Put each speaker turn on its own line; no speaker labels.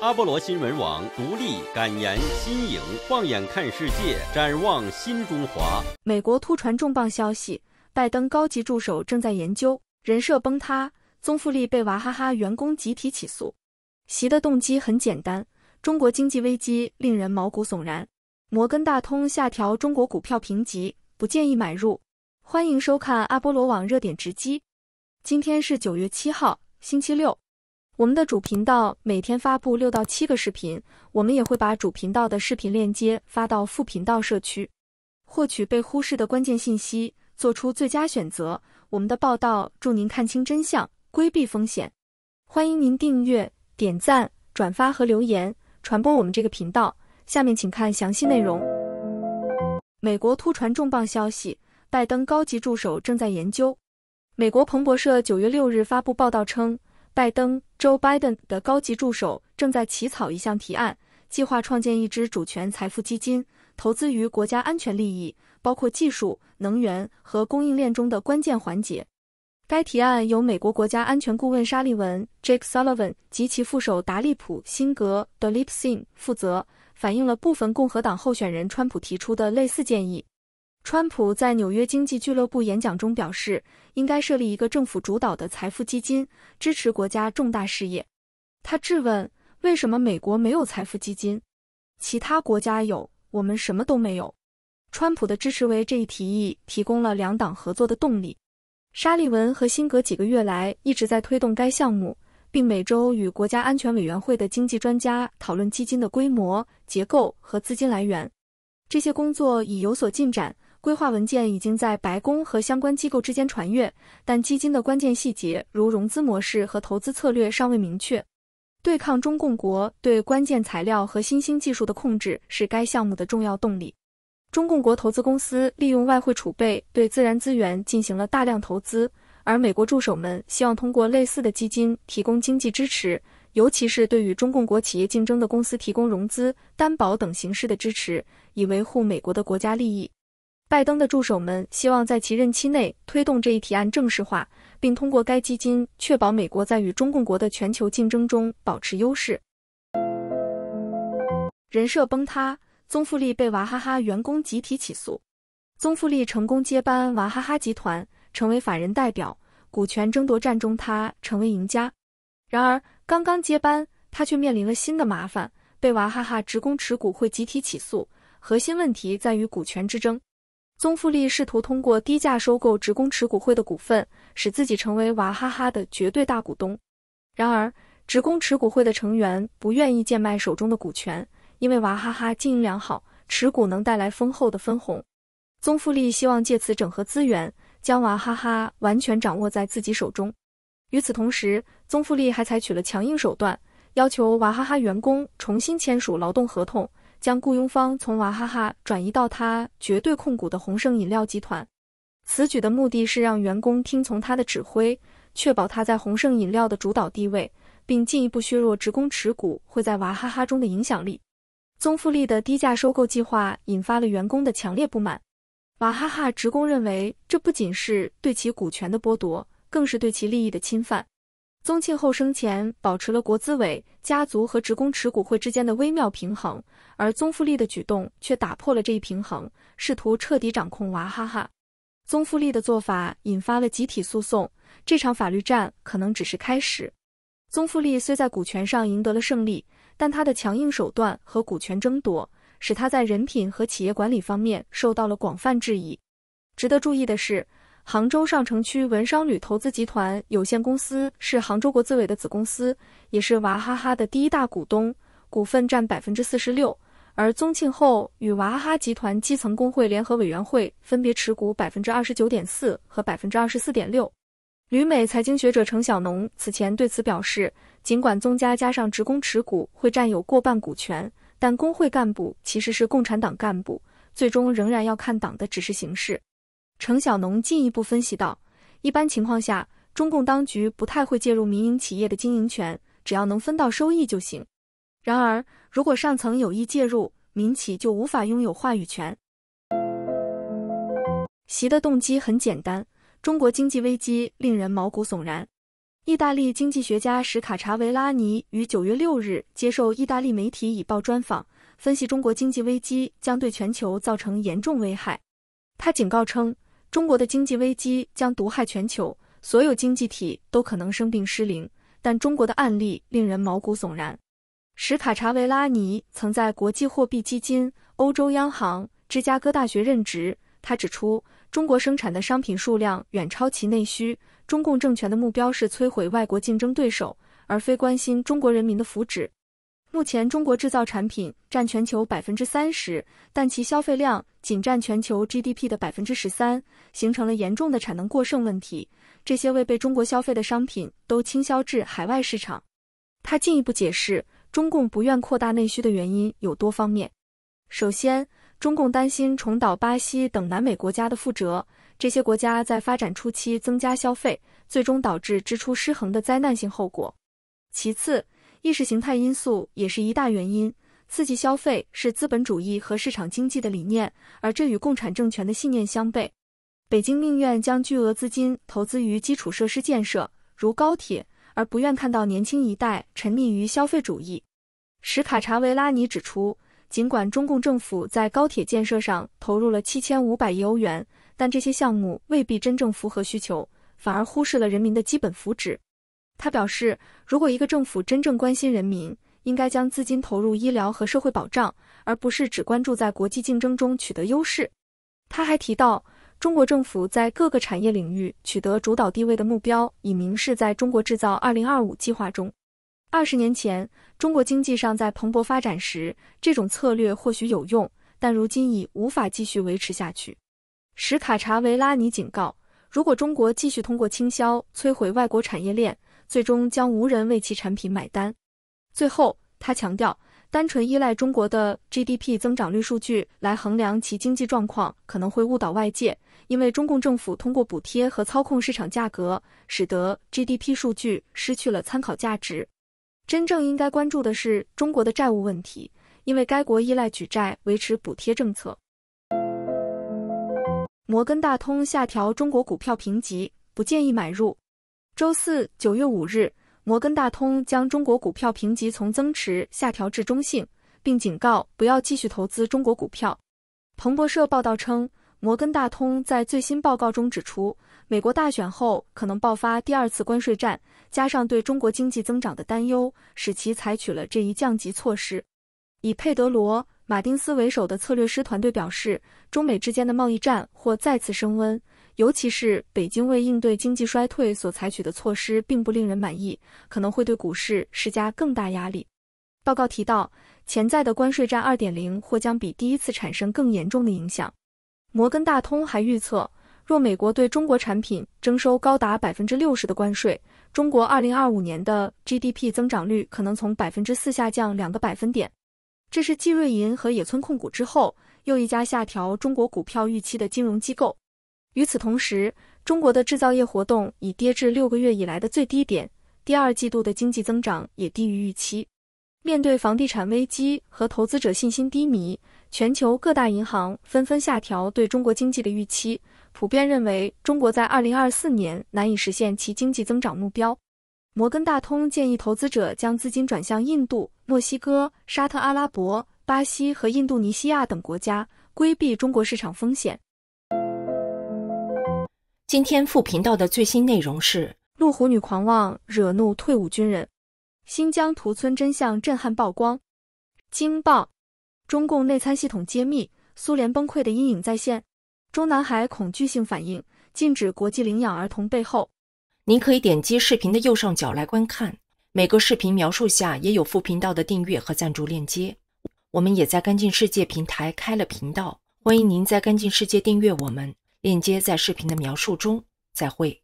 阿波罗新闻网独立感言，新颖，放眼看世界，展望新中华。美国突传重磅消息，拜登高级助手正在研究人设崩塌，宗馥莉被娃哈哈员工集体起诉。习的动机很简单，中国经济危机令人毛骨悚然。摩根大通下调中国股票评级，不建议买入。欢迎收看阿波罗网热点直击。今天是九月七号，星期六。我们的主频道每天发布六到七个视频，我们也会把主频道的视频链接发到副频道社区，获取被忽视的关键信息，做出最佳选择。我们的报道助您看清真相，规避风险。欢迎您订阅、点赞、转发和留言，传播我们这个频道。下面请看详细内容。美国突传重磅消息，拜登高级助手正在研究。美国彭博社九月六日发布报道称，拜登。Joe Biden 的高级助手正在起草一项提案，计划创建一支主权财富基金，投资于国家安全利益，包括技术、能源和供应链中的关键环节。该提案由美国国家安全顾问沙利文 Jake Sullivan 及其副手达利普·辛格 Dilip Singh 负责，反映了部分共和党候选人川普提出的类似建议。川普在纽约经济俱乐部演讲中表示，应该设立一个政府主导的财富基金，支持国家重大事业。他质问：为什么美国没有财富基金，其他国家有，我们什么都没有？川普的支持为这一提议提供了两党合作的动力。沙利文和辛格几个月来一直在推动该项目，并每周与国家安全委员会的经济专家讨论基金的规模、结构和资金来源。这些工作已有所进展。规划文件已经在白宫和相关机构之间传阅，但基金的关键细节，如融资模式和投资策略，尚未明确。对抗中共国对关键材料和新兴技术的控制是该项目的重要动力。中共国投资公司利用外汇储备对自然资源进行了大量投资，而美国助手们希望通过类似的基金提供经济支持，尤其是对与中共国企业竞争的公司提供融资、担保等形式的支持，以维护美国的国家利益。拜登的助手们希望在其任期内推动这一提案正式化，并通过该基金确保美国在与中共国的全球竞争中保持优势。人设崩塌，宗馥莉被娃哈哈员工集体起诉。宗馥莉成功接班娃哈哈集团，成为法人代表。股权争夺战中，他成为赢家。然而，刚刚接班，他却面临了新的麻烦，被娃哈哈职工持股会集体起诉。核心问题在于股权之争。宗馥莉试图通过低价收购职工持股会的股份，使自己成为娃哈哈的绝对大股东。然而，职工持股会的成员不愿意贱卖手中的股权，因为娃哈哈经营良好，持股能带来丰厚的分红。宗馥莉希望借此整合资源，将娃哈哈完全掌握在自己手中。与此同时，宗馥莉还采取了强硬手段，要求娃哈哈员工重新签署劳动合同。将雇佣方从娃哈哈转移到他绝对控股的宏盛饮料集团，此举的目的是让员工听从他的指挥，确保他在宏盛饮料的主导地位，并进一步削弱职工持股会在娃哈哈中的影响力。宗馥莉的低价收购计划引发了员工的强烈不满，娃哈哈职工认为这不仅是对其股权的剥夺，更是对其利益的侵犯。宗庆后生前保持了国资委、家族和职工持股会之间的微妙平衡，而宗馥莉的举动却打破了这一平衡，试图彻底掌控娃哈哈。宗馥莉的做法引发了集体诉讼，这场法律战可能只是开始。宗馥莉虽在股权上赢得了胜利，但她的强硬手段和股权争夺使他在人品和企业管理方面受到了广泛质疑。值得注意的是。杭州上城区文商旅投资集团有限公司是杭州国资委的子公司，也是娃哈哈的第一大股东，股份占百分之四十六。而宗庆后与娃哈哈集团基层工会联合委员会分别持股百分之二十九点四和百分之二十四点六。旅美财经学者程晓农此前对此表示，尽管宗家加上职工持股会占有过半股权，但工会干部其实是共产党干部，最终仍然要看党的指示行事。程小农进一步分析道：“一般情况下，中共当局不太会介入民营企业的经营权，只要能分到收益就行。然而，如果上层有意介入，民企就无法拥有话语权。”习的动机很简单：中国经济危机令人毛骨悚然。意大利经济学家史卡查维拉尼于九月六日接受意大利媒体《以报》专访，分析中国经济危机将对全球造成严重危害。他警告称。中国的经济危机将毒害全球，所有经济体都可能生病失灵。但中国的案例令人毛骨悚然。史卡查维拉尼曾在国际货币基金、欧洲央行、芝加哥大学任职。他指出，中国生产的商品数量远超其内需。中共政权的目标是摧毁外国竞争对手，而非关心中国人民的福祉。目前，中国制造产品占全球百分之三十，但其消费量仅占全球 GDP 的百分之十三，形成了严重的产能过剩问题。这些未被中国消费的商品都倾销至海外市场。他进一步解释，中共不愿扩大内需的原因有多方面。首先，中共担心重蹈巴西等南美国家的覆辙，这些国家在发展初期增加消费，最终导致支出失衡的灾难性后果。其次，意识形态因素也是一大原因。刺激消费是资本主义和市场经济的理念，而这与共产政权的信念相悖。北京宁愿将巨额资金投资于基础设施建设，如高铁，而不愿看到年轻一代沉溺于消费主义。史卡查维拉尼指出，尽管中共政府在高铁建设上投入了七千五百亿欧元，但这些项目未必真正符合需求，反而忽视了人民的基本福祉。他表示，如果一个政府真正关心人民，应该将资金投入医疗和社会保障，而不是只关注在国际竞争中取得优势。他还提到，中国政府在各个产业领域取得主导地位的目标，已明示在中国制造二零二五计划中。二十年前，中国经济尚在蓬勃发展时，这种策略或许有用，但如今已无法继续维持下去。史卡查维拉尼警告，如果中国继续通过倾销摧毁外国产业链，最终将无人为其产品买单。最后，他强调，单纯依赖中国的 GDP 增长率数据来衡量其经济状况可能会误导外界，因为中共政府通过补贴和操控市场价格，使得 GDP 数据失去了参考价值。真正应该关注的是中国的债务问题，因为该国依赖举债维持补贴政策。摩根大通下调中国股票评级，不建议买入。周四，九月五日，摩根大通将中国股票评级从增持下调至中性，并警告不要继续投资中国股票。彭博社报道称，摩根大通在最新报告中指出，美国大选后可能爆发第二次关税战，加上对中国经济增长的担忧，使其采取了这一降级措施。以佩德罗·马丁斯为首的策略师团队表示，中美之间的贸易战或再次升温。尤其是北京为应对经济衰退所采取的措施并不令人满意，可能会对股市施加更大压力。报告提到，潜在的关税战二点零或将比第一次产生更严重的影响。摩根大通还预测，若美国对中国产品征收高达百分之六十的关税，中国二零二五年的 GDP 增长率可能从百分之四下降两个百分点。这是季瑞银和野村控股之后又一家下调中国股票预期的金融机构。与此同时，中国的制造业活动已跌至六个月以来的最低点，第二季度的经济增长也低于预期。面对房地产危机和投资者信心低迷，全球各大银行纷纷下调对中国经济的预期，普遍认为中国在二零二四年难以实现其经济增长目标。摩根大通建议投资者将资金转向印度、墨西哥、沙特阿拉伯、巴西和印度尼西亚等国家，规避中国市场风险。今天副频道的最新内容是：路虎女狂妄惹怒退伍军人，新疆屠村真相震撼曝光。惊爆！中共内参系统揭秘，苏联崩溃的阴影再现。中南海恐惧性反应，禁止国际领养儿童背后。您可以点击视频的右上角来观看，每个视频描述下也有副频道的订阅和赞助链接。我们也在干净世界平台开了频道，欢迎您在干净世界订阅我们。链接在视频的描述中。再会。